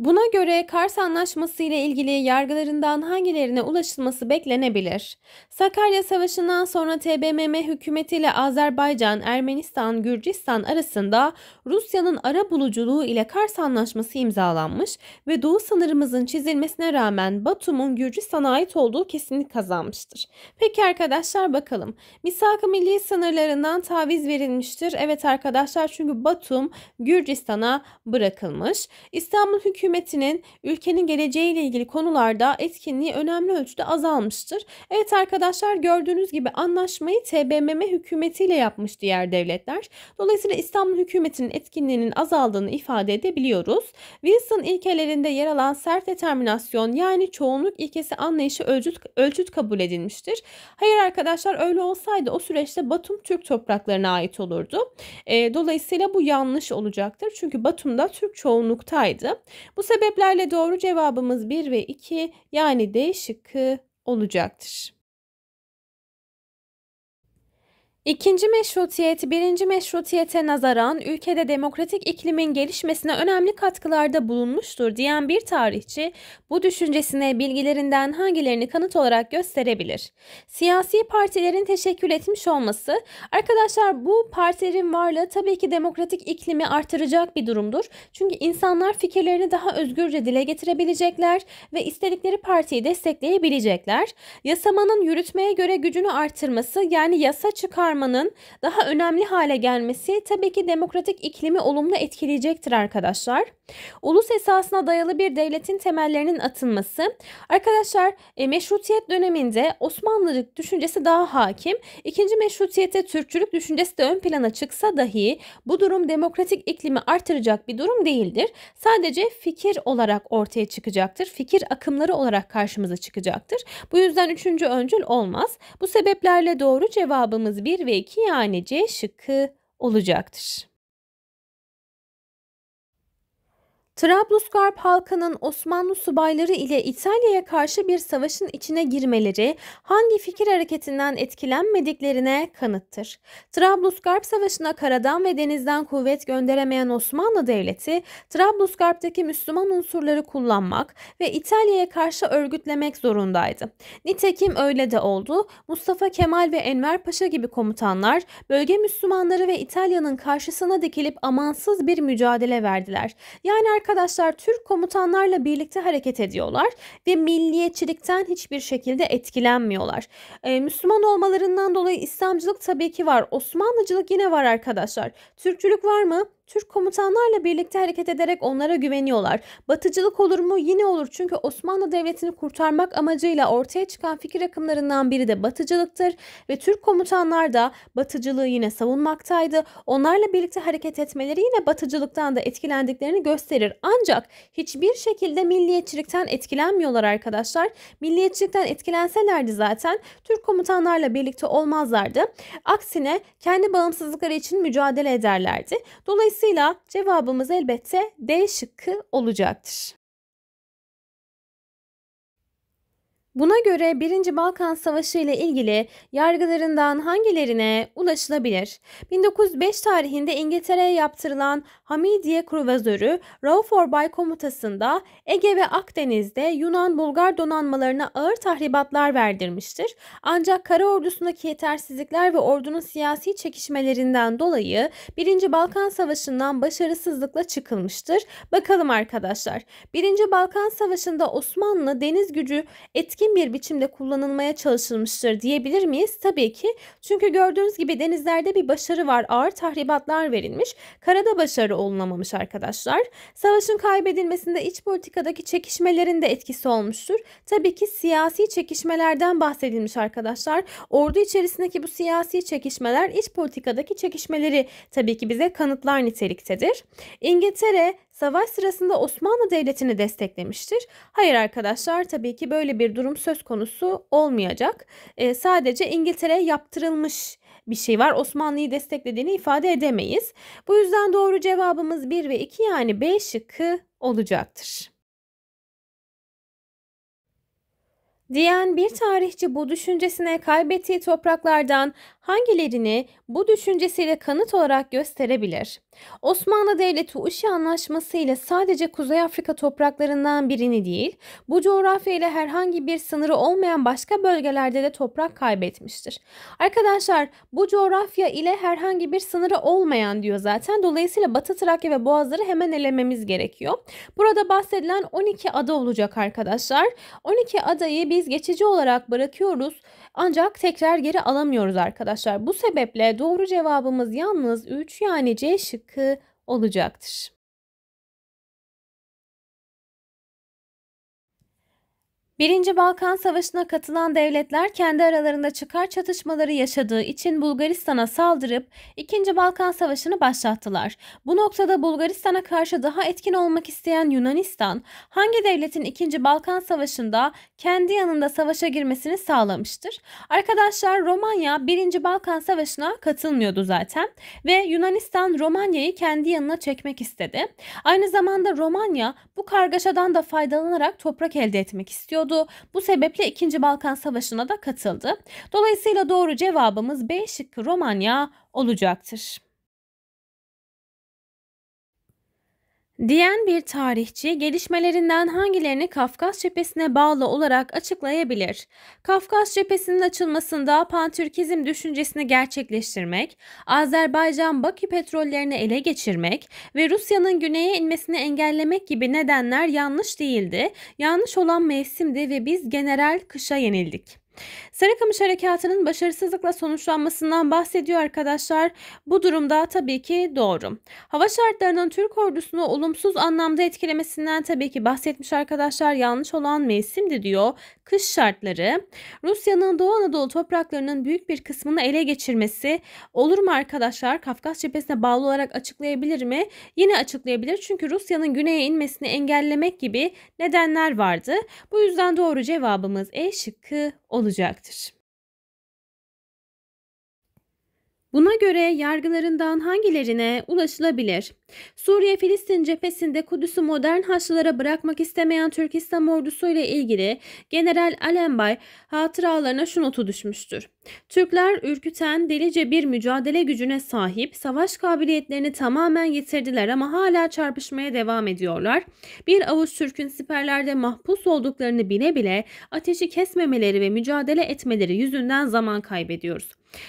Buna göre Kars Anlaşması ile ilgili yargılarından hangilerine ulaşılması beklenebilir? Sakarya Savaşı'ndan sonra TBMM hükümeti ile Azerbaycan, Ermenistan, Gürcistan arasında Rusya'nın ara buluculuğu ile Kars Anlaşması imzalanmış ve doğu sınırımızın çizilmesine rağmen Batum'un Gürcistan'a ait olduğu kesinlik kazanmıştır. Peki arkadaşlar bakalım. Misak-ı Milli sınırlarından taviz verilmiştir. Evet arkadaşlar çünkü Batum Gürcistan'a bırakılmış. İstanbul hükümeti hükümetinin ülkenin geleceğiyle ilgili konularda etkinliği önemli ölçüde azalmıştır. Evet arkadaşlar gördüğünüz gibi anlaşmayı TBMM hükümetiyle yapmış diğer devletler. Dolayısıyla İstanbul hükümetinin etkinliğinin azaldığını ifade edebiliyoruz. Wilson ilkelerinde yer alan sert determinasyon yani çoğunluk ilkesi anlayışı ölçüt, ölçüt kabul edilmiştir. Hayır arkadaşlar öyle olsaydı o süreçte Batum Türk topraklarına ait olurdu. E, dolayısıyla bu yanlış olacaktır. Çünkü Batum'da Türk çoğunluktaydı. Bu bu sebeplerle doğru cevabımız 1 ve 2 yani D şıkkı olacaktır. İkinci meşrutiyet, birinci meşrutiyete nazaran ülkede demokratik iklimin gelişmesine önemli katkılarda bulunmuştur diyen bir tarihçi bu düşüncesine bilgilerinden hangilerini kanıt olarak gösterebilir? Siyasi partilerin teşekkül etmiş olması, arkadaşlar bu partilerin varlığı tabii ki demokratik iklimi artıracak bir durumdur. Çünkü insanlar fikirlerini daha özgürce dile getirebilecekler ve istedikleri partiyi destekleyebilecekler. Yasamanın yürütmeye göre gücünü artırması yani yasa çıkar çıkarmanın daha önemli hale gelmesi tabii ki demokratik iklimi olumlu etkileyecektir arkadaşlar. Ulus esasına dayalı bir devletin temellerinin atılması. Arkadaşlar e, meşrutiyet döneminde Osmanlıcılık düşüncesi daha hakim. İkinci meşrutiyete Türkçülük düşüncesi de ön plana çıksa dahi bu durum demokratik iklimi artıracak bir durum değildir. Sadece fikir olarak ortaya çıkacaktır. Fikir akımları olarak karşımıza çıkacaktır. Bu yüzden üçüncü öncül olmaz. Bu sebeplerle doğru cevabımız bir 1 ve 2 yani C şıkkı olacaktır. Trablusgarp halkının Osmanlı subayları ile İtalya'ya karşı bir savaşın içine girmeleri hangi fikir hareketinden etkilenmediklerine kanıttır. Trablusgarp Savaşı'na karadan ve denizden kuvvet gönderemeyen Osmanlı Devleti, Trablusgarp'taki Müslüman unsurları kullanmak ve İtalya'ya karşı örgütlemek zorundaydı. Nitekim öyle de oldu. Mustafa Kemal ve Enver Paşa gibi komutanlar bölge Müslümanları ve İtalya'nın karşısına dikilip amansız bir mücadele verdiler. Yani arkadaşlar arkadaşlar Türk komutanlarla birlikte hareket ediyorlar ve milliyetçilikten hiçbir şekilde etkilenmiyorlar. Ee, Müslüman olmalarından dolayı İslamcılık tabii ki var. Osmanlıcılık yine var arkadaşlar. Türkçülük var mı? Türk komutanlarla birlikte hareket ederek onlara güveniyorlar. Batıcılık olur mu? Yine olur. Çünkü Osmanlı Devleti'ni kurtarmak amacıyla ortaya çıkan fikir akımlarından biri de batıcılıktır ve Türk komutanlar da batıcılığı yine savunmaktaydı. Onlarla birlikte hareket etmeleri yine batıcılıktan da etkilendiklerini gösterir. Ancak hiçbir şekilde milliyetçilikten etkilenmiyorlar arkadaşlar. Milliyetçilikten etkilenselerdi zaten Türk komutanlarla birlikte olmazlardı. Aksine kendi bağımsızlıkları için mücadele ederlerdi. Dolayısıyla Dolayısıyla cevabımız elbette D şıkkı olacaktır. Buna göre 1. Balkan Savaşı ile ilgili yargılarından hangilerine ulaşılabilir? 1905 tarihinde İngiltere'ye yaptırılan Hamidiye kruvazörü Rauf Orbay komutasında Ege ve Akdeniz'de Yunan-Bulgar donanmalarına ağır tahribatlar verdirmiştir. Ancak kara ordusundaki yetersizlikler ve ordunun siyasi çekişmelerinden dolayı 1. Balkan Savaşı'ndan başarısızlıkla çıkılmıştır. Bakalım arkadaşlar. 1. Balkan Savaşı'nda Osmanlı deniz gücü etkin etkin bir biçimde kullanılmaya çalışılmıştır diyebilir miyiz? Tabii ki. Çünkü gördüğünüz gibi denizlerde bir başarı var. Ağır tahribatlar verilmiş. Karada başarı olunamamış arkadaşlar. Savaşın kaybedilmesinde iç politikadaki çekişmelerin de etkisi olmuştur. Tabii ki siyasi çekişmelerden bahsedilmiş arkadaşlar. Ordu içerisindeki bu siyasi çekişmeler iç politikadaki çekişmeleri tabii ki bize kanıtlar niteliktedir. İngiltere savaş sırasında Osmanlı Devleti'ni desteklemiştir. Hayır arkadaşlar tabii ki böyle bir durum söz konusu olmayacak. E, sadece İngiltere'ye yaptırılmış bir şey var. Osmanlı'yı desteklediğini ifade edemeyiz. Bu yüzden doğru cevabımız 1 ve 2 yani B şıkkı olacaktır. diyen bir tarihçi bu düşüncesine kaybettiği topraklardan hangilerini bu düşüncesiyle kanıt olarak gösterebilir? Osmanlı Devleti Uşi Anlaşması ile sadece Kuzey Afrika topraklarından birini değil, bu coğrafya ile herhangi bir sınırı olmayan başka bölgelerde de toprak kaybetmiştir. Arkadaşlar bu coğrafya ile herhangi bir sınırı olmayan diyor zaten. Dolayısıyla Batı Trakya ve Boğazları hemen elememiz gerekiyor. Burada bahsedilen 12 ada olacak arkadaşlar. 12 adayı biz geçici olarak bırakıyoruz. Ancak tekrar geri alamıyoruz arkadaşlar. Bu sebeple doğru cevabımız yalnız 3 yani C şıkkı olacaktır. Birinci Balkan Savaşı'na katılan devletler kendi aralarında çıkar çatışmaları yaşadığı için Bulgaristan'a saldırıp İkinci Balkan Savaşı'nı başlattılar. Bu noktada Bulgaristan'a karşı daha etkin olmak isteyen Yunanistan, hangi devletin İkinci Balkan Savaşı'nda kendi yanında savaşa girmesini sağlamıştır? Arkadaşlar Romanya Birinci Balkan Savaşı'na katılmıyordu zaten ve Yunanistan Romanya'yı kendi yanına çekmek istedi. Aynı zamanda Romanya bu kargaşadan da faydalanarak toprak elde etmek istiyordu istiyordu. Bu sebeple 2. Balkan Savaşı'na da katıldı. Dolayısıyla doğru cevabımız B şıkkı Romanya olacaktır. diyen bir tarihçi gelişmelerinden hangilerini Kafkas cephesine bağlı olarak açıklayabilir? Kafkas cephesinin açılmasında pantürkizm düşüncesini gerçekleştirmek, Azerbaycan Bakü petrollerini ele geçirmek ve Rusya'nın güneye inmesini engellemek gibi nedenler yanlış değildi. Yanlış olan mevsimdi ve biz general kışa yenildik. Sarıkamış Harekatı'nın başarısızlıkla sonuçlanmasından bahsediyor arkadaşlar. Bu durumda tabii ki doğru. Hava şartlarının Türk ordusunu olumsuz anlamda etkilemesinden tabii ki bahsetmiş arkadaşlar. Yanlış olan mevsimdi diyor. Kış şartları. Rusya'nın Doğu Anadolu topraklarının büyük bir kısmını ele geçirmesi olur mu arkadaşlar? Kafkas cephesine bağlı olarak açıklayabilir mi? Yine açıklayabilir. Çünkü Rusya'nın güneye inmesini engellemek gibi nedenler vardı. Bu yüzden doğru cevabımız E şıkkı olacaktır. Buna göre yargılarından hangilerine ulaşılabilir? Suriye-Filistin cephesinde Kudüs'ü modern Haçlılara bırakmak istemeyen Türkistan ordusu ile ilgili General Alenbay hatıralarına şu notu düşmüştür. Türkler ürküten delice bir mücadele gücüne sahip, savaş kabiliyetlerini tamamen yitirdiler ama hala çarpışmaya devam ediyorlar. Bir avuç Türk'ün siperlerde mahpus olduklarını bile bile ateşi kesmemeleri ve mücadele etmeleri yüzünden zaman kaybediyoruz.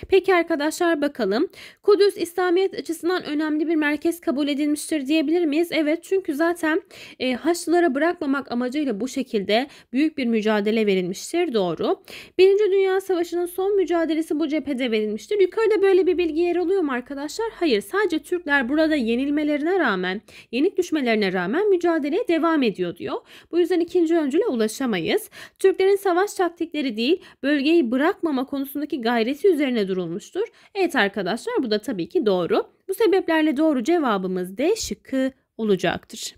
Peki arkadaşlar bakalım. Kudüs İslamiyet açısından önemli bir merkez kabul edilmiştir diyebilir miyiz? Evet çünkü zaten e, Haçlılara bırakmamak amacıyla bu şekilde büyük bir mücadele verilmiştir. Doğru. Birinci Dünya Savaşı'nın son mücadelesi bu cephede verilmiştir. Yukarıda böyle bir bilgi yer alıyor mu arkadaşlar? Hayır. Sadece Türkler burada yenilmelerine rağmen, yenik düşmelerine rağmen mücadeleye devam ediyor diyor. Bu yüzden ikinci öncüle ulaşamayız. Türklerin savaş taktikleri değil, bölgeyi bırakmama konusundaki gayreti üzerine durulmuştur. Evet arkadaşlar bu da tabii ki doğru. Bu sebeplerle doğru cevabımız D şıkkı olacaktır.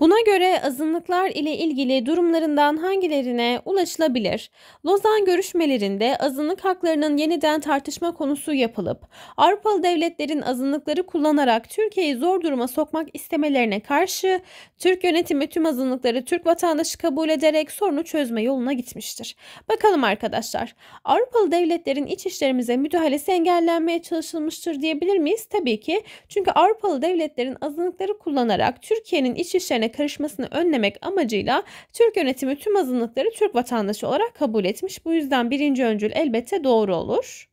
Buna göre azınlıklar ile ilgili durumlarından hangilerine ulaşılabilir? Lozan görüşmelerinde azınlık haklarının yeniden tartışma konusu yapılıp Avrupalı devletlerin azınlıkları kullanarak Türkiye'yi zor duruma sokmak istemelerine karşı Türk yönetimi tüm azınlıkları Türk vatandaşı kabul ederek sorunu çözme yoluna gitmiştir. Bakalım arkadaşlar Avrupalı devletlerin iç işlerimize müdahalesi engellenmeye çalışılmıştır diyebilir miyiz? Tabii ki çünkü Avrupalı devletlerin azınlıkları kullanarak Türkiye'nin iç işlerine işlerine karışmasını önlemek amacıyla Türk yönetimi tüm azınlıkları Türk vatandaşı olarak kabul etmiş. Bu yüzden birinci öncül elbette doğru olur.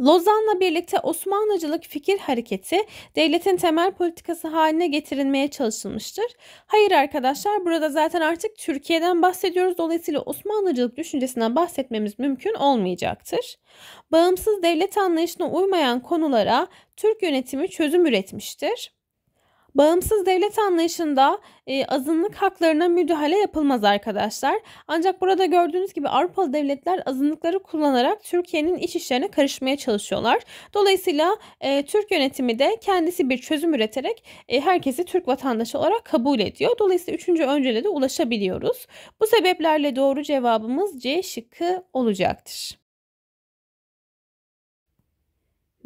Lozan'la birlikte Osmanlıcılık fikir hareketi devletin temel politikası haline getirilmeye çalışılmıştır. Hayır arkadaşlar burada zaten artık Türkiye'den bahsediyoruz. Dolayısıyla Osmanlıcılık düşüncesinden bahsetmemiz mümkün olmayacaktır. Bağımsız devlet anlayışına uymayan konulara Türk yönetimi çözüm üretmiştir. Bağımsız devlet anlayışında e, azınlık haklarına müdahale yapılmaz arkadaşlar. Ancak burada gördüğünüz gibi Avrupalı devletler azınlıkları kullanarak Türkiye'nin iç işlerine karışmaya çalışıyorlar. Dolayısıyla e, Türk yönetimi de kendisi bir çözüm üreterek e, herkesi Türk vatandaşı olarak kabul ediyor. Dolayısıyla üçüncü öncele de ulaşabiliyoruz. Bu sebeplerle doğru cevabımız C şıkkı olacaktır.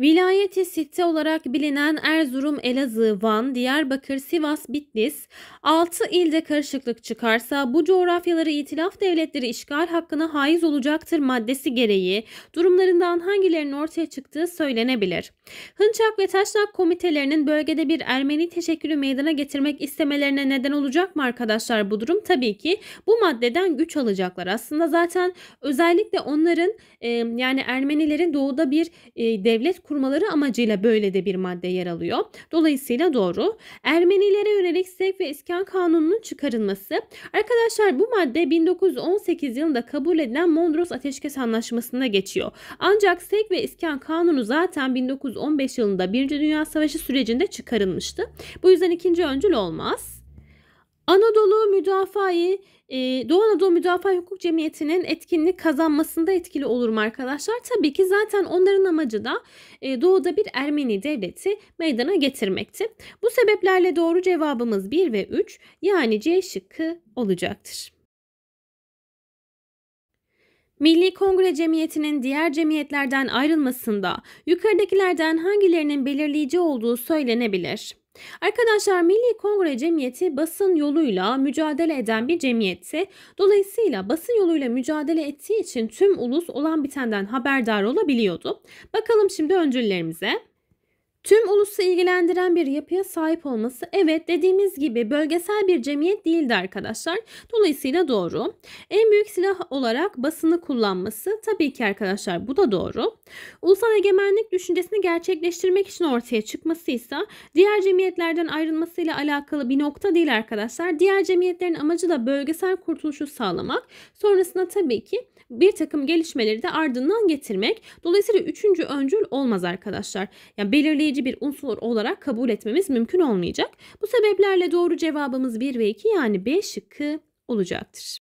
Vilayeti Sitte olarak bilinen Erzurum, Elazığ, Van, Diyarbakır, Sivas, Bitlis 6 ilde karışıklık çıkarsa bu coğrafyaları itilaf devletleri işgal hakkına haiz olacaktır maddesi gereği durumlarından hangilerinin ortaya çıktığı söylenebilir. Hınçak ve Taşnak komitelerinin bölgede bir Ermeni teşekkülü meydana getirmek istemelerine neden olacak mı arkadaşlar bu durum? Tabii ki bu maddeden güç alacaklar. Aslında zaten özellikle onların yani Ermenilerin doğuda bir devlet kurulması kurmaları amacıyla böyle de bir madde yer alıyor. Dolayısıyla doğru. Ermenilere yönelik sevk ve iskan kanununun çıkarılması. Arkadaşlar bu madde 1918 yılında kabul edilen Mondros Ateşkes Anlaşması'nda geçiyor. Ancak sevk ve iskan kanunu zaten 1915 yılında 1. Dünya Savaşı sürecinde çıkarılmıştı. Bu yüzden ikinci öncül olmaz. Anadolu müdafaa ee, Doğu Anadolu Müdafaa Hukuk Cemiyeti'nin etkinlik kazanmasında etkili olurum arkadaşlar? Tabii ki zaten onların amacı da e, Doğu'da bir Ermeni devleti meydana getirmekti. Bu sebeplerle doğru cevabımız 1 ve 3 yani C şıkkı olacaktır. Milli Kongre Cemiyeti'nin diğer cemiyetlerden ayrılmasında yukarıdakilerden hangilerinin belirleyici olduğu söylenebilir? Arkadaşlar Milli Kongre Cemiyeti basın yoluyla mücadele eden bir cemiyetti. Dolayısıyla basın yoluyla mücadele ettiği için tüm ulus olan bitenden haberdar olabiliyordu. Bakalım şimdi öncüllerimize. Tüm ulusu ilgilendiren bir yapıya sahip olması evet dediğimiz gibi bölgesel bir cemiyet değildi arkadaşlar. Dolayısıyla doğru. En büyük silah olarak basını kullanması tabii ki arkadaşlar bu da doğru. Ulusal egemenlik düşüncesini gerçekleştirmek için ortaya çıkması ise diğer cemiyetlerden ayrılmasıyla alakalı bir nokta değil arkadaşlar. Diğer cemiyetlerin amacı da bölgesel kurtuluşu sağlamak. Sonrasında tabii ki bir takım gelişmeleri de ardından getirmek. Dolayısıyla üçüncü öncül olmaz arkadaşlar. Yani belirli etkileyici bir unsur olarak kabul etmemiz mümkün olmayacak. Bu sebeplerle doğru cevabımız 1 ve 2 yani B şıkkı olacaktır.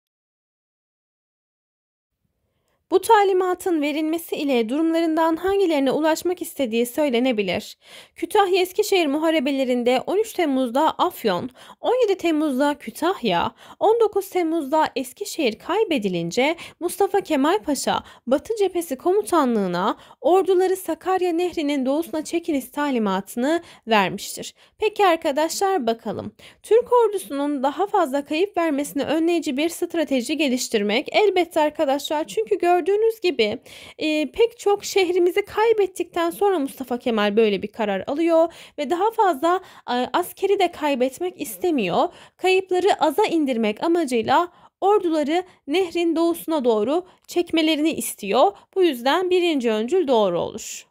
Bu talimatın verilmesi ile durumlarından hangilerine ulaşmak istediği söylenebilir. Kütahya Eskişehir muharebelerinde 13 Temmuz'da Afyon, 17 Temmuz'da Kütahya, 19 Temmuz'da Eskişehir kaybedilince Mustafa Kemal Paşa Batı Cephesi Komutanlığına orduları Sakarya Nehri'nin doğusuna çekiniz talimatını vermiştir. Peki arkadaşlar bakalım. Türk ordusunun daha fazla kayıp vermesini önleyici bir strateji geliştirmek elbette arkadaşlar çünkü gördüğünüz gördüğünüz gibi e, pek çok şehrimizi kaybettikten sonra Mustafa Kemal böyle bir karar alıyor ve daha fazla e, askeri de kaybetmek istemiyor. Kayıpları aza indirmek amacıyla orduları nehrin doğusuna doğru çekmelerini istiyor. Bu yüzden birinci öncül doğru olur.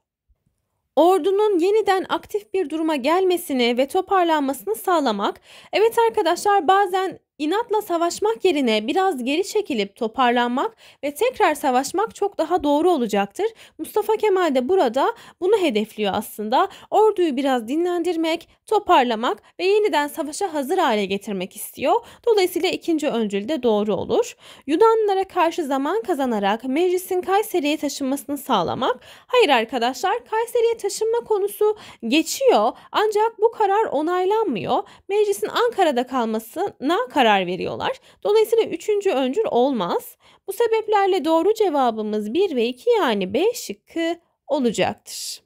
Ordunun yeniden aktif bir duruma gelmesini ve toparlanmasını sağlamak. Evet arkadaşlar bazen İnatla savaşmak yerine biraz geri çekilip toparlanmak ve tekrar savaşmak çok daha doğru olacaktır. Mustafa Kemal de burada bunu hedefliyor aslında. Orduyu biraz dinlendirmek, toparlamak ve yeniden savaşa hazır hale getirmek istiyor. Dolayısıyla ikinci öncül de doğru olur. Yunanlılara karşı zaman kazanarak meclisin Kayseri'ye taşınmasını sağlamak. Hayır arkadaşlar Kayseri'ye taşınma konusu geçiyor ancak bu karar onaylanmıyor. Meclisin Ankara'da kalmasına karar veriyorlar. Dolayısıyla üçüncü öncül olmaz. Bu sebeplerle doğru cevabımız 1 ve 2 yani B şıkkı olacaktır.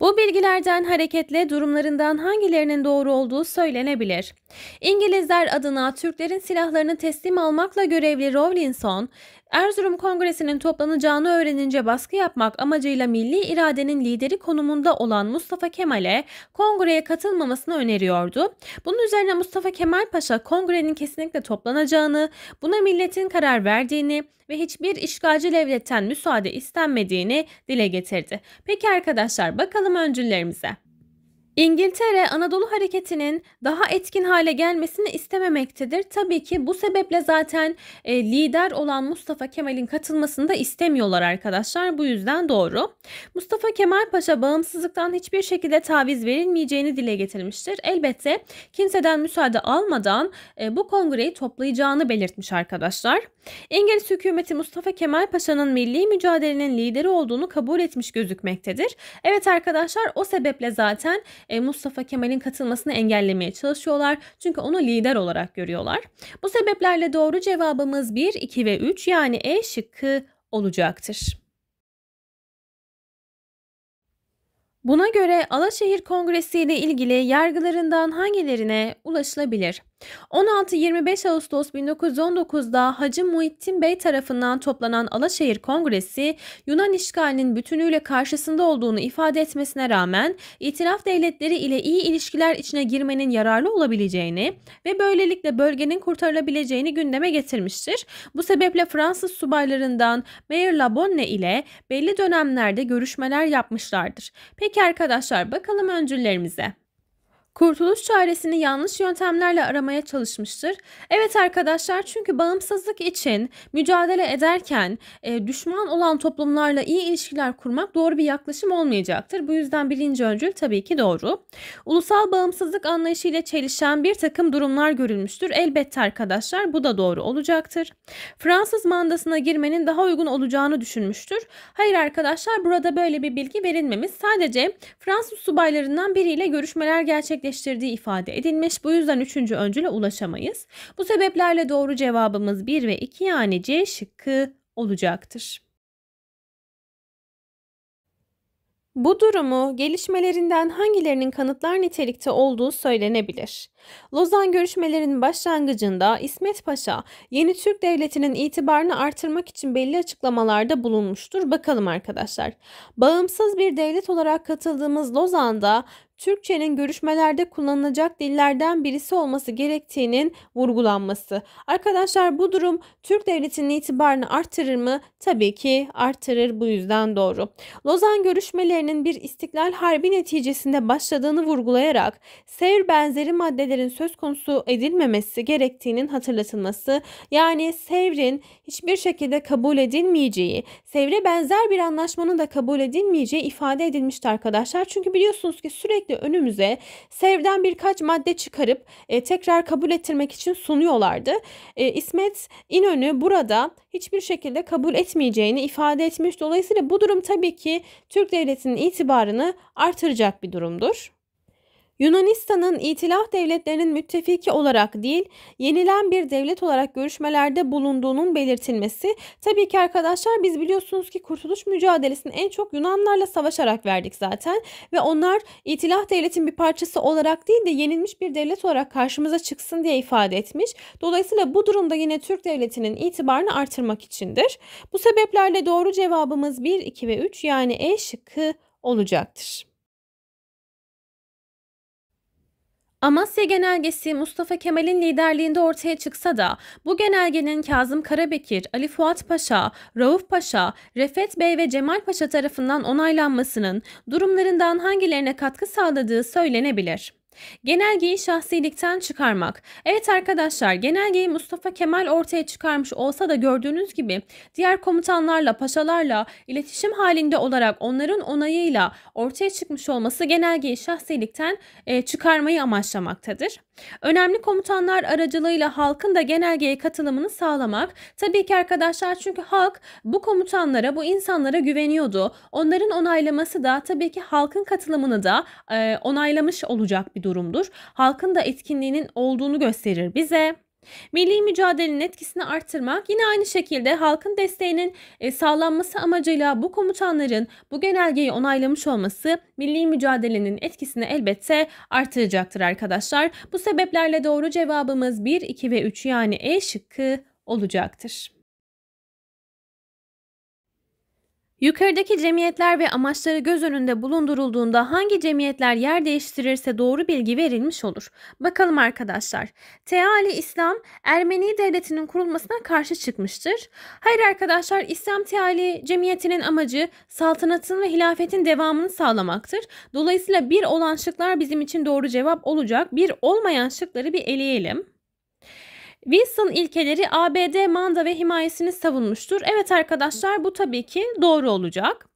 Bu bilgilerden hareketle durumlarından hangilerinin doğru olduğu söylenebilir. İngilizler adına Türklerin silahlarını teslim almakla görevli Rawlinson, Erzurum Kongresi'nin toplanacağını öğrenince baskı yapmak amacıyla milli iradenin lideri konumunda olan Mustafa Kemal'e kongreye katılmamasını öneriyordu. Bunun üzerine Mustafa Kemal Paşa kongrenin kesinlikle toplanacağını, buna milletin karar verdiğini ve hiçbir işgalci devletten müsaade istenmediğini dile getirdi. Peki arkadaşlar bakalım Bakalım öncüllerimize. İngiltere Anadolu hareketinin daha etkin hale gelmesini istememektedir. Tabii ki bu sebeple zaten e, lider olan Mustafa Kemal'in katılmasını da istemiyorlar arkadaşlar. Bu yüzden doğru. Mustafa Kemal Paşa bağımsızlıktan hiçbir şekilde taviz verilmeyeceğini dile getirmiştir. Elbette kimseden müsaade almadan e, bu kongreyi toplayacağını belirtmiş arkadaşlar. İngiliz hükümeti Mustafa Kemal Paşa'nın milli mücadelenin lideri olduğunu kabul etmiş gözükmektedir. Evet arkadaşlar o sebeple zaten e, Mustafa Kemal'in katılmasını engellemeye çalışıyorlar. Çünkü onu lider olarak görüyorlar. Bu sebeplerle doğru cevabımız 1, 2 ve 3 yani E şıkkı olacaktır. Buna göre Alaşehir Kongresi ile ilgili yargılarından hangilerine ulaşılabilir? 16-25 Ağustos 1919'da Hacı Muhittin Bey tarafından toplanan Alaşehir Kongresi Yunan işgalinin bütünüyle karşısında olduğunu ifade etmesine rağmen itiraf devletleri ile iyi ilişkiler içine girmenin yararlı olabileceğini ve böylelikle bölgenin kurtarılabileceğini gündeme getirmiştir. Bu sebeple Fransız subaylarından Meyer Labonne ile belli dönemlerde görüşmeler yapmışlardır. Peki arkadaşlar bakalım öncüllerimize. Kurtuluş çaresini yanlış yöntemlerle aramaya çalışmıştır. Evet arkadaşlar çünkü bağımsızlık için mücadele ederken e, düşman olan toplumlarla iyi ilişkiler kurmak doğru bir yaklaşım olmayacaktır. Bu yüzden birinci öncül tabii ki doğru. Ulusal bağımsızlık anlayışı ile çelişen bir takım durumlar görülmüştür. Elbette arkadaşlar bu da doğru olacaktır. Fransız mandasına girmenin daha uygun olacağını düşünmüştür. Hayır arkadaşlar burada böyle bir bilgi verilmemiş. Sadece Fransız subaylarından biriyle görüşmeler gerçekleştirilmiştir gerçekleştirdiği ifade edilmiş. Bu yüzden üçüncü öncüle ulaşamayız. Bu sebeplerle doğru cevabımız 1 ve 2 yani C şıkkı olacaktır. Bu durumu gelişmelerinden hangilerinin kanıtlar nitelikte olduğu söylenebilir. Lozan görüşmelerinin başlangıcında İsmet Paşa yeni Türk devletinin itibarını artırmak için belli açıklamalarda bulunmuştur. Bakalım arkadaşlar. Bağımsız bir devlet olarak katıldığımız Lozan'da Türkçenin görüşmelerde kullanılacak dillerden birisi olması gerektiğinin vurgulanması. Arkadaşlar bu durum Türk devletinin itibarını artırır mı? Tabii ki artırır bu yüzden doğru. Lozan görüşmelerinin bir istiklal harbi neticesinde başladığını vurgulayarak sevr benzeri maddelerin söz konusu edilmemesi gerektiğinin hatırlatılması yani sevrin hiçbir şekilde kabul edilmeyeceği, sevre benzer bir anlaşmanın da kabul edilmeyeceği ifade edilmişti arkadaşlar. Çünkü biliyorsunuz ki sürekli sürekli önümüze sevden birkaç madde çıkarıp e, tekrar kabul ettirmek için sunuyorlardı. E, İsmet İnönü burada hiçbir şekilde kabul etmeyeceğini ifade etmiş. Dolayısıyla bu durum tabii ki Türk devletinin itibarını artıracak bir durumdur. Yunanistan'ın itilaf devletlerinin müttefiki olarak değil, yenilen bir devlet olarak görüşmelerde bulunduğunun belirtilmesi, tabii ki arkadaşlar biz biliyorsunuz ki kurtuluş mücadelesini en çok Yunanlarla savaşarak verdik zaten ve onlar itilaf devletin bir parçası olarak değil de yenilmiş bir devlet olarak karşımıza çıksın diye ifade etmiş. Dolayısıyla bu durumda yine Türk devletinin itibarını artırmak içindir. Bu sebeplerle doğru cevabımız 1, 2 ve 3 yani E şıkkı olacaktır. Amasya Genelgesi Mustafa Kemal'in liderliğinde ortaya çıksa da bu genelgenin Kazım Karabekir, Ali Fuat Paşa, Rauf Paşa, Refet Bey ve Cemal Paşa tarafından onaylanmasının durumlarından hangilerine katkı sağladığı söylenebilir. Genelgeyi şahsilikten çıkarmak. Evet arkadaşlar genelgeyi Mustafa Kemal ortaya çıkarmış olsa da gördüğünüz gibi diğer komutanlarla, paşalarla iletişim halinde olarak onların onayıyla ortaya çıkmış olması genelgeyi şahsilikten e, çıkarmayı amaçlamaktadır. Önemli komutanlar aracılığıyla halkın da genelgeye katılımını sağlamak. Tabii ki arkadaşlar çünkü halk bu komutanlara, bu insanlara güveniyordu. Onların onaylaması da tabii ki halkın katılımını da e, onaylamış olacak bir durumdur. Halkın da etkinliğinin olduğunu gösterir bize. Milli mücadelenin etkisini arttırmak yine aynı şekilde halkın desteğinin e, sağlanması amacıyla bu komutanların bu genelgeyi onaylamış olması milli mücadelenin etkisini elbette artıracaktır arkadaşlar. Bu sebeplerle doğru cevabımız 1, 2 ve 3 yani E şıkkı olacaktır. Yukarıdaki cemiyetler ve amaçları göz önünde bulundurulduğunda hangi cemiyetler yer değiştirirse doğru bilgi verilmiş olur. Bakalım arkadaşlar. Teali İslam Ermeni devletinin kurulmasına karşı çıkmıştır. Hayır arkadaşlar İslam Teali cemiyetinin amacı saltanatın ve hilafetin devamını sağlamaktır. Dolayısıyla bir olan şıklar bizim için doğru cevap olacak. Bir olmayan şıkları bir eleyelim. Wilson ilkeleri ABD manda ve himayesini savunmuştur. Evet arkadaşlar bu tabii ki doğru olacak.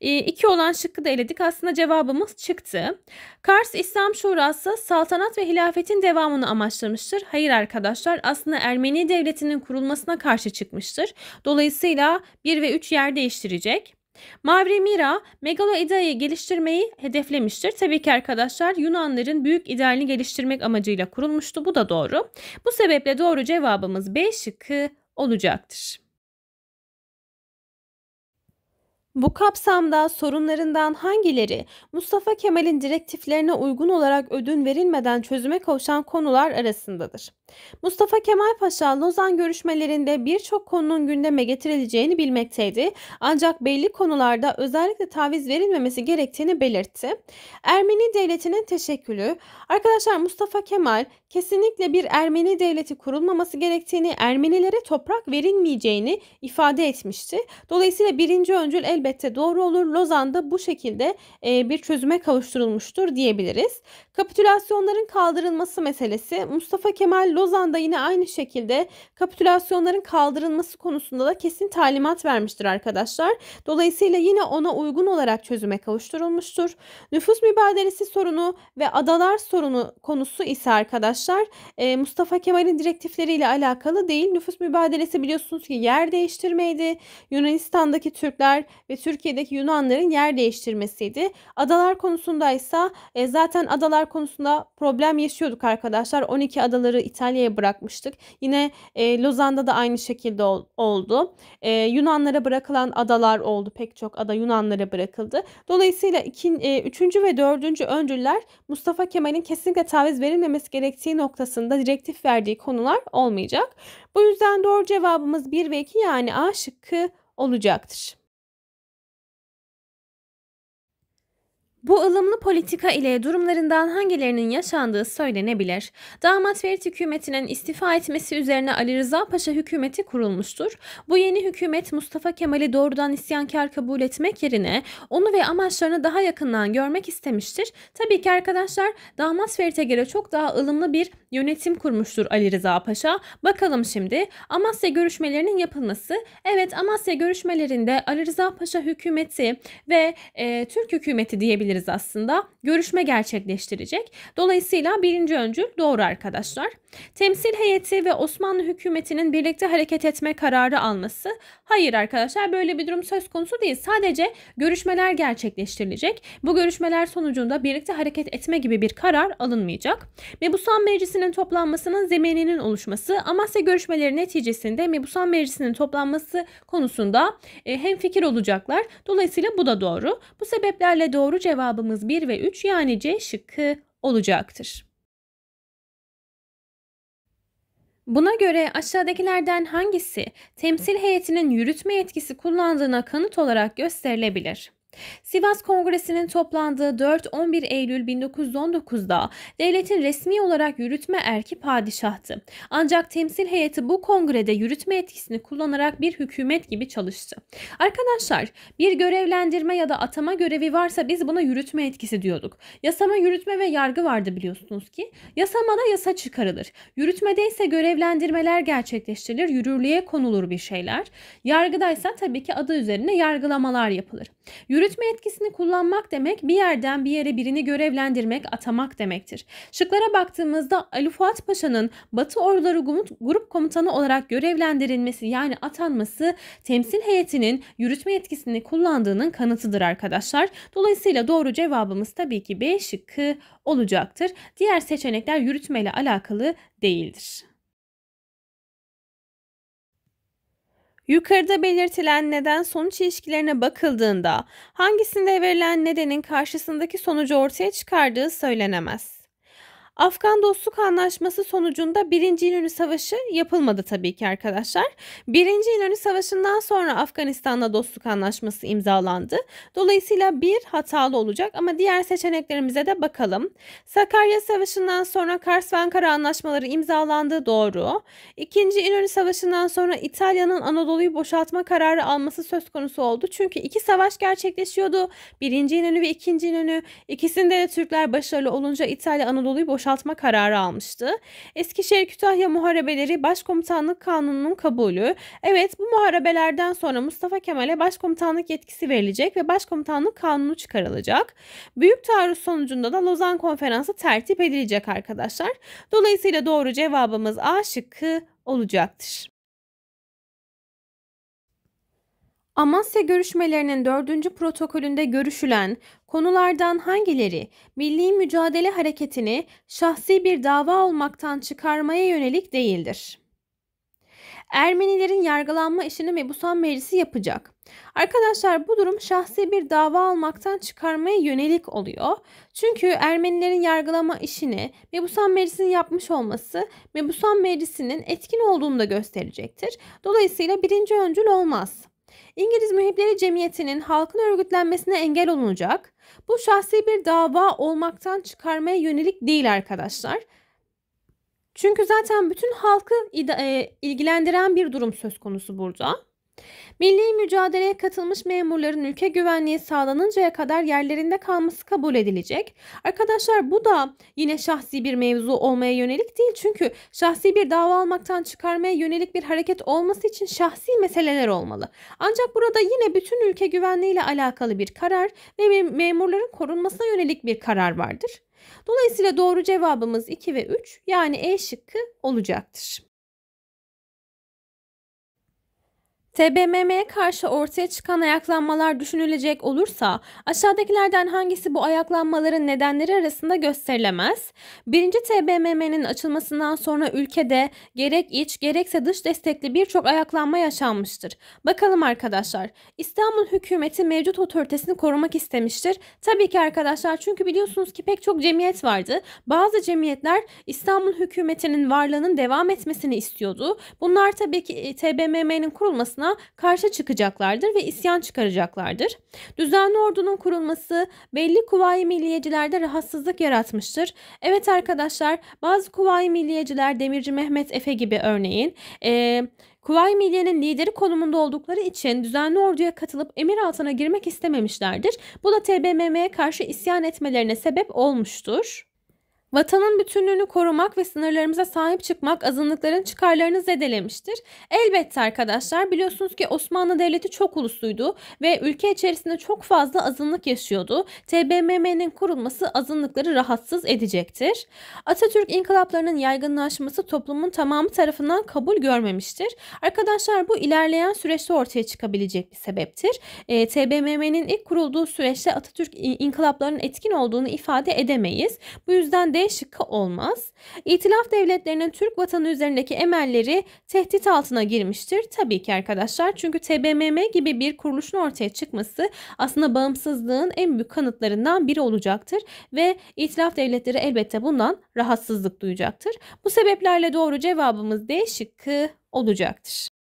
2 ee, olan şıkkı da eledik. Aslında cevabımız çıktı. Kars İslam Şurası saltanat ve hilafetin devamını amaçlamıştır. Hayır arkadaşlar aslında Ermeni devletinin kurulmasına karşı çıkmıştır. Dolayısıyla 1 ve 3 yer değiştirecek. Mavri Mira, Megalo megaloidayı geliştirmeyi hedeflemiştir. Tabii ki arkadaşlar Yunanların büyük idealini geliştirmek amacıyla kurulmuştu. Bu da doğru. Bu sebeple doğru cevabımız B şıkkı olacaktır. Bu kapsamda sorunlarından hangileri Mustafa Kemal'in direktiflerine uygun olarak ödün verilmeden çözüme kavuşan konular arasındadır. Mustafa Kemal Paşa Lozan görüşmelerinde birçok konunun gündeme getirileceğini bilmekteydi ancak belli konularda özellikle taviz verilmemesi gerektiğini belirtti. Ermeni devletinin teşekkülü Arkadaşlar Mustafa Kemal kesinlikle bir Ermeni devleti kurulmaması gerektiğini, Ermenilere toprak verilmeyeceğini ifade etmişti. Dolayısıyla birinci öncül el elbette doğru olur. Lozan'da bu şekilde e, bir çözüme kavuşturulmuştur diyebiliriz. Kapitülasyonların kaldırılması meselesi Mustafa Kemal Lozan'da yine aynı şekilde kapitülasyonların kaldırılması konusunda da kesin talimat vermiştir arkadaşlar. Dolayısıyla yine ona uygun olarak çözüme kavuşturulmuştur. Nüfus mübadelesi sorunu ve adalar sorunu konusu ise arkadaşlar e, Mustafa Kemal'in direktifleriyle alakalı değil. Nüfus mübadelesi biliyorsunuz ki yer değiştirmeydi. Yunanistan'daki Türkler ve ve Türkiye'deki Yunanların yer değiştirmesiydi. Adalar konusunda ise e, zaten adalar konusunda problem yaşıyorduk arkadaşlar. 12 adaları İtalya'ya bırakmıştık. Yine e, Lozan'da da aynı şekilde ol, oldu. E, Yunanlara bırakılan adalar oldu. Pek çok ada Yunanlara bırakıldı. Dolayısıyla 2. E, üçüncü ve dördüncü öncüler Mustafa Kemal'in kesinlikle taviz verilmemesi gerektiği noktasında direktif verdiği konular olmayacak. Bu yüzden doğru cevabımız 1 ve 2 yani A şıkkı olacaktır. Bu ılımlı politika ile durumlarından hangilerinin yaşandığı söylenebilir. Damat Ferit hükümetinin istifa etmesi üzerine Ali Rıza Paşa hükümeti kurulmuştur. Bu yeni hükümet Mustafa Kemal'i doğrudan isyankar kabul etmek yerine onu ve amaçlarını daha yakından görmek istemiştir. Tabii ki arkadaşlar Damat Ferit'e göre çok daha ılımlı bir yönetim kurmuştur Ali Rıza Paşa. Bakalım şimdi Amasya görüşmelerinin yapılması. Evet Amasya görüşmelerinde Ali Rıza Paşa hükümeti ve e, Türk hükümeti diyebiliriz diyebiliriz aslında. Görüşme gerçekleştirecek. Dolayısıyla birinci öncül doğru arkadaşlar. Temsil heyeti ve Osmanlı hükümetinin birlikte hareket etme kararı alması. Hayır arkadaşlar böyle bir durum söz konusu değil. Sadece görüşmeler gerçekleştirilecek. Bu görüşmeler sonucunda birlikte hareket etme gibi bir karar alınmayacak. Mebusan Meclisi'nin toplanmasının zemininin oluşması. Amasya görüşmeleri neticesinde Mebusan Meclisi'nin toplanması konusunda e, hem fikir olacaklar. Dolayısıyla bu da doğru. Bu sebeplerle doğru cevap cevabımız 1 ve 3 yani C şıkkı olacaktır. Buna göre aşağıdakilerden hangisi temsil heyetinin yürütme yetkisi kullandığına kanıt olarak gösterilebilir? Sivas Kongresi'nin toplandığı 4-11 Eylül 1919'da devletin resmi olarak yürütme erki padişahtı. Ancak temsil heyeti bu kongrede yürütme etkisini kullanarak bir hükümet gibi çalıştı. Arkadaşlar bir görevlendirme ya da atama görevi varsa biz buna yürütme etkisi diyorduk. Yasama, yürütme ve yargı vardı biliyorsunuz ki. Yasamada yasa çıkarılır. Yürütmede ise görevlendirmeler gerçekleştirilir, yürürlüğe konulur bir şeyler. Yargıdaysa tabii ki adı üzerine yargılamalar yapılır. Yürü Yürütme etkisini kullanmak demek bir yerden bir yere birini görevlendirmek, atamak demektir. Şıklara baktığımızda Ali Fuat Paşa'nın Batı Orduları Grup Komutanı olarak görevlendirilmesi yani atanması temsil heyetinin yürütme etkisini kullandığının kanıtıdır arkadaşlar. Dolayısıyla doğru cevabımız tabii ki B şıkkı olacaktır. Diğer seçenekler yürütmeyle alakalı değildir. Yukarıda belirtilen neden sonuç ilişkilerine bakıldığında hangisinde verilen nedenin karşısındaki sonucu ortaya çıkardığı söylenemez. Afgan Dostluk Anlaşması sonucunda 1. İnönü Savaşı yapılmadı tabii ki arkadaşlar. 1. İnönü Savaşı'ndan sonra Afganistan'la dostluk anlaşması imzalandı. Dolayısıyla bir hatalı olacak ama diğer seçeneklerimize de bakalım. Sakarya Savaşı'ndan sonra Kars ve Ankara anlaşmaları imzalandı doğru. 2. İnönü Savaşı'ndan sonra İtalya'nın Anadolu'yu boşaltma kararı alması söz konusu oldu. Çünkü iki savaş gerçekleşiyordu. 1. İnönü ve 2. İnönü İkisinde de Türkler başarılı olunca İtalya Anadolu'yu boşaltma boşaltma kararı almıştı. Eskişehir-Kütahya Muharebeleri Başkomutanlık Kanunu'nun kabulü. Evet bu muharebelerden sonra Mustafa Kemal'e başkomutanlık yetkisi verilecek ve başkomutanlık kanunu çıkarılacak. Büyük taarruz sonucunda da Lozan Konferansı tertip edilecek arkadaşlar. Dolayısıyla doğru cevabımız A şıkkı olacaktır. Amasya görüşmelerinin dördüncü protokolünde görüşülen Konulardan hangileri milli mücadele hareketini şahsi bir dava olmaktan çıkarmaya yönelik değildir? Ermenilerin yargılanma işini Mebusan Meclisi yapacak. Arkadaşlar bu durum şahsi bir dava almaktan çıkarmaya yönelik oluyor. Çünkü Ermenilerin yargılama işini Mebusan Meclisi'nin yapmış olması Mebusan Meclisi'nin etkin olduğunu da gösterecektir. Dolayısıyla birinci öncül olmaz. İngiliz Mühipleri Cemiyeti'nin halkın örgütlenmesine engel olunacak. Bu şahsi bir dava olmaktan çıkarmaya yönelik değil arkadaşlar. Çünkü zaten bütün halkı e, ilgilendiren bir durum söz konusu burada. Milli mücadeleye katılmış memurların ülke güvenliği sağlanıncaya kadar yerlerinde kalması kabul edilecek. Arkadaşlar bu da yine şahsi bir mevzu olmaya yönelik değil. Çünkü şahsi bir dava almaktan çıkarmaya yönelik bir hareket olması için şahsi meseleler olmalı. Ancak burada yine bütün ülke güvenliği ile alakalı bir karar ve memurların korunmasına yönelik bir karar vardır. Dolayısıyla doğru cevabımız 2 ve 3 yani E şıkkı olacaktır. TBMM'ye karşı ortaya çıkan ayaklanmalar düşünülecek olursa aşağıdakilerden hangisi bu ayaklanmaların nedenleri arasında gösterilemez? Birinci TBMM'nin açılmasından sonra ülkede gerek iç gerekse dış destekli birçok ayaklanma yaşanmıştır. Bakalım arkadaşlar İstanbul hükümeti mevcut otoritesini korumak istemiştir. Tabii ki arkadaşlar çünkü biliyorsunuz ki pek çok cemiyet vardı. Bazı cemiyetler İstanbul hükümetinin varlığının devam etmesini istiyordu. Bunlar tabii ki e, TBMM'nin kurulmasına ordusuna karşı çıkacaklardır ve isyan çıkaracaklardır. Düzenli ordunun kurulması belli kuvayi milliyecilerde rahatsızlık yaratmıştır. Evet arkadaşlar bazı kuvayi milliyeciler Demirci Mehmet Efe gibi örneğin... Ee, Kuvayi Milliye'nin lideri konumunda oldukları için düzenli orduya katılıp emir altına girmek istememişlerdir. Bu da TBMM'ye karşı isyan etmelerine sebep olmuştur. Vatanın bütünlüğünü korumak ve sınırlarımıza sahip çıkmak azınlıkların çıkarlarını zedelemiştir. Elbette arkadaşlar biliyorsunuz ki Osmanlı Devleti çok ulusluydu ve ülke içerisinde çok fazla azınlık yaşıyordu. TBMM'nin kurulması azınlıkları rahatsız edecektir. Atatürk inkılaplarının yaygınlaşması toplumun tamamı tarafından kabul görmemiştir. Arkadaşlar bu ilerleyen süreçte ortaya çıkabilecek bir sebeptir. E, TBMM'nin ilk kurulduğu süreçte Atatürk inkılaplarının etkin olduğunu ifade edemeyiz. Bu yüzden de D şıkkı olmaz. İtilaf devletlerinin Türk vatanı üzerindeki emelleri tehdit altına girmiştir. Tabii ki arkadaşlar çünkü TBMM gibi bir kuruluşun ortaya çıkması aslında bağımsızlığın en büyük kanıtlarından biri olacaktır ve itilaf devletleri elbette bundan rahatsızlık duyacaktır. Bu sebeplerle doğru cevabımız D şıkkı olacaktır.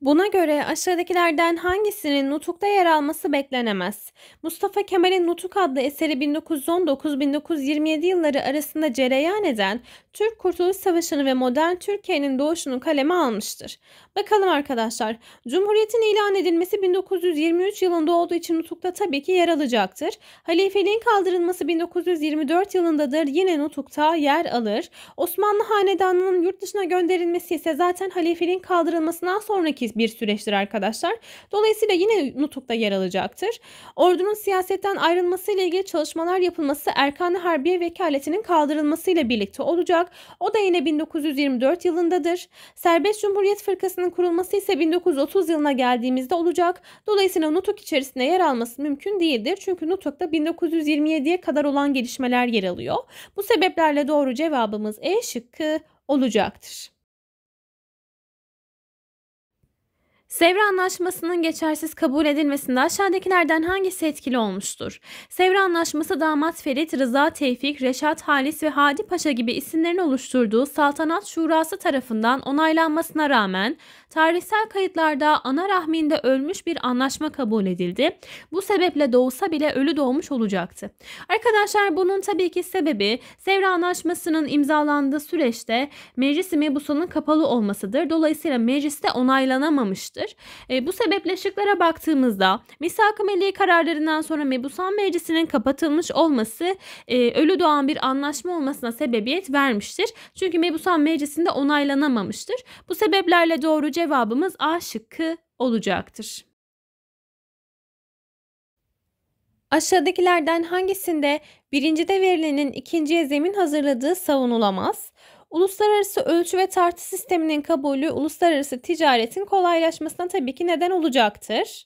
Buna göre aşağıdakilerden hangisinin Nutuk'ta yer alması beklenemez? Mustafa Kemal'in Nutuk adlı eseri 1919-1927 yılları arasında cereyan eden Türk Kurtuluş Savaşı'nı ve modern Türkiye'nin doğuşunu kaleme almıştır. Bakalım arkadaşlar, Cumhuriyet'in ilan edilmesi 1923 yılında olduğu için Nutuk'ta tabii ki yer alacaktır. Halifeliğin kaldırılması 1924 yılındadır yine Nutuk'ta yer alır. Osmanlı Hanedanı'nın yurt dışına gönderilmesi ise zaten halifeliğin kaldırılmasından sonraki bir süreçtir arkadaşlar. Dolayısıyla yine nutukta yer alacaktır. Ordunun siyasetten ayrılması ile ilgili çalışmalar yapılması Erkan-ı Harbiye vekaletinin ile birlikte olacak. O da yine 1924 yılındadır. Serbest Cumhuriyet Fırkası'nın kurulması ise 1930 yılına geldiğimizde olacak. Dolayısıyla nutuk içerisinde yer alması mümkün değildir. Çünkü nutukta 1927'ye kadar olan gelişmeler yer alıyor. Bu sebeplerle doğru cevabımız E şıkkı olacaktır. Sevr Anlaşması'nın geçersiz kabul edilmesinde aşağıdakilerden hangisi etkili olmuştur? Sevr Anlaşması damat Ferit, Rıza Tevfik, Reşat Halis ve Hadi Paşa gibi isimlerin oluşturduğu Saltanat Şurası tarafından onaylanmasına rağmen tarihsel kayıtlarda ana rahminde ölmüş bir anlaşma kabul edildi. Bu sebeple doğsa bile ölü doğmuş olacaktı. Arkadaşlar bunun tabii ki sebebi Sevr Anlaşması'nın imzalandığı süreçte meclis mebusunun kapalı olmasıdır. Dolayısıyla mecliste onaylanamamıştı yapmıştır. E, bu sebeple şıklara baktığımızda misak-ı milli kararlarından sonra mebusan meclisinin kapatılmış olması e, ölü doğan bir anlaşma olmasına sebebiyet vermiştir. Çünkü mebusan meclisinde onaylanamamıştır. Bu sebeplerle doğru cevabımız A şıkkı olacaktır. Aşağıdakilerden hangisinde birincide verilenin ikinciye zemin hazırladığı savunulamaz? Uluslararası ölçü ve tartı sisteminin kabulü uluslararası ticaretin kolaylaşmasına tabii ki neden olacaktır.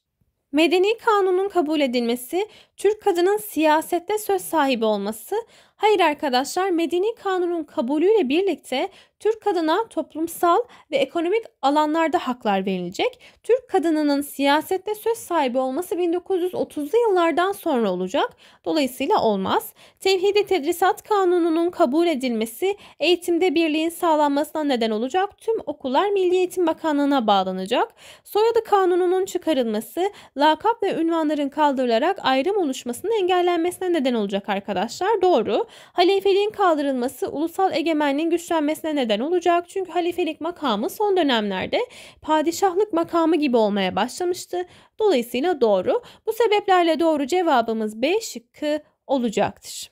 Medeni kanunun kabul edilmesi Türk kadının siyasette söz sahibi olması, hayır arkadaşlar medeni kanunun kabulüyle birlikte Türk kadına toplumsal ve ekonomik alanlarda haklar verilecek. Türk kadınının siyasette söz sahibi olması 1930'lu yıllardan sonra olacak. Dolayısıyla olmaz. Tevhidi Tedrisat Kanunu'nun kabul edilmesi eğitimde birliğin sağlanmasına neden olacak. Tüm okullar Milli Eğitim Bakanlığı'na bağlanacak. Soyadı Kanunu'nun çıkarılması, lakap ve ünvanların kaldırılarak ayrım olacak oluşmasının engellenmesine neden olacak arkadaşlar. Doğru. Halifeliğin kaldırılması ulusal egemenliğin güçlenmesine neden olacak. Çünkü halifelik makamı son dönemlerde padişahlık makamı gibi olmaya başlamıştı. Dolayısıyla doğru. Bu sebeplerle doğru cevabımız B şıkkı olacaktır.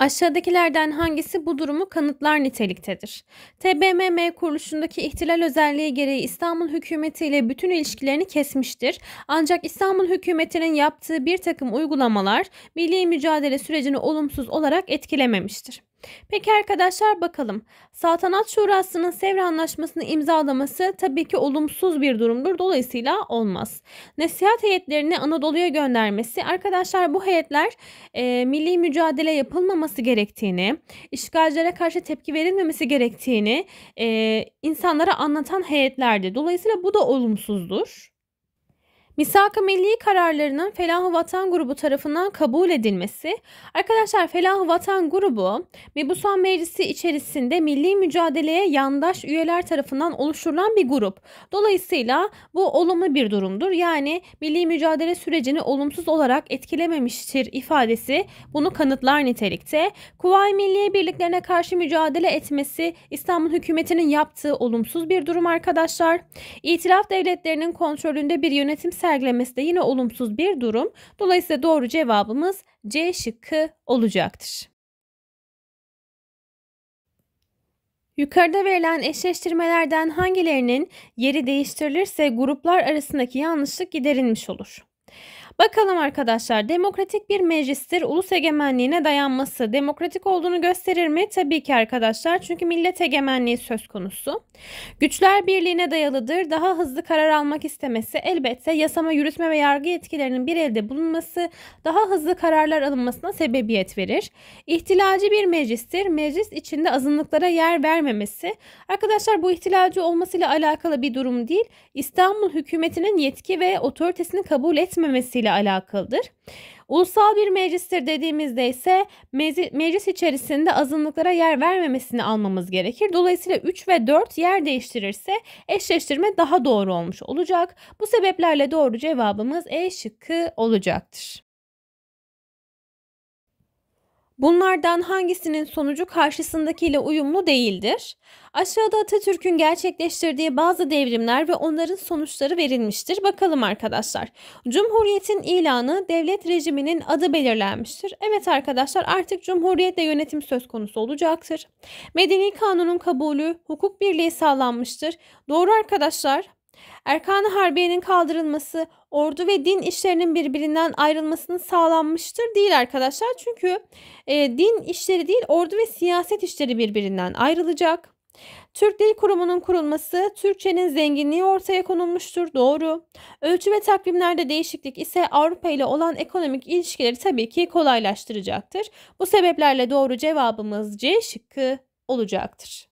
Aşağıdakilerden hangisi bu durumu kanıtlar niteliktedir? TBMM kuruluşundaki ihtilal özelliği gereği İstanbul hükümeti ile bütün ilişkilerini kesmiştir. Ancak İstanbul hükümetinin yaptığı bir takım uygulamalar milli mücadele sürecini olumsuz olarak etkilememiştir. Peki arkadaşlar bakalım. Saltanat Şurası'nın Sevr Anlaşması'nı imzalaması tabii ki olumsuz bir durumdur. Dolayısıyla olmaz. Nesihat heyetlerini Anadolu'ya göndermesi. Arkadaşlar bu heyetler e, milli mücadele yapılmaması gerektiğini, işgalcilere karşı tepki verilmemesi gerektiğini e, insanlara anlatan heyetlerdi. Dolayısıyla bu da olumsuzdur. Misak-ı Milli kararlarının Felah-ı Vatan grubu tarafından kabul edilmesi. Arkadaşlar Felah-ı Vatan grubu Mebusan Meclisi içerisinde milli mücadeleye yandaş üyeler tarafından oluşturulan bir grup. Dolayısıyla bu olumlu bir durumdur. Yani milli mücadele sürecini olumsuz olarak etkilememiştir ifadesi bunu kanıtlar nitelikte. Kuvayi Milliye birliklerine karşı mücadele etmesi İstanbul hükümetinin yaptığı olumsuz bir durum arkadaşlar. İtilaf devletlerinin kontrolünde bir yönetim sergilemesi de yine olumsuz bir durum. Dolayısıyla doğru cevabımız C şıkkı olacaktır. Yukarıda verilen eşleştirmelerden hangilerinin yeri değiştirilirse gruplar arasındaki yanlışlık giderilmiş olur? Bakalım arkadaşlar demokratik bir meclistir. Ulus egemenliğine dayanması demokratik olduğunu gösterir mi? Tabii ki arkadaşlar çünkü millet egemenliği söz konusu. Güçler birliğine dayalıdır. Daha hızlı karar almak istemesi elbette yasama, yürütme ve yargı yetkilerinin bir elde bulunması daha hızlı kararlar alınmasına sebebiyet verir. İhtilacı bir meclistir. Meclis içinde azınlıklara yer vermemesi. Arkadaşlar bu ihtilacı olmasıyla alakalı bir durum değil. İstanbul hükümetinin yetki ve otoritesini kabul etmemesiyle ile alakalıdır. Ulusal bir meclistir dediğimizde ise meclis içerisinde azınlıklara yer vermemesini almamız gerekir. Dolayısıyla 3 ve 4 yer değiştirirse eşleştirme daha doğru olmuş olacak. Bu sebeplerle doğru cevabımız E şıkkı olacaktır. Bunlardan hangisinin sonucu karşısındakiyle uyumlu değildir? Aşağıda Atatürk'ün gerçekleştirdiği bazı devrimler ve onların sonuçları verilmiştir. Bakalım arkadaşlar. Cumhuriyetin ilanı devlet rejiminin adı belirlenmiştir. Evet arkadaşlar artık cumhuriyetle yönetim söz konusu olacaktır. Medeni kanunun kabulü hukuk birliği sağlanmıştır. Doğru arkadaşlar. Erkan-ı Harbiye'nin kaldırılması ordu ve din işlerinin birbirinden ayrılmasını sağlanmıştır değil arkadaşlar. Çünkü e, din işleri değil ordu ve siyaset işleri birbirinden ayrılacak. Türk Dil Kurumu'nun kurulması Türkçenin zenginliği ortaya konulmuştur. Doğru. Ölçü ve takvimlerde değişiklik ise Avrupa ile olan ekonomik ilişkileri tabii ki kolaylaştıracaktır. Bu sebeplerle doğru cevabımız C şıkkı olacaktır.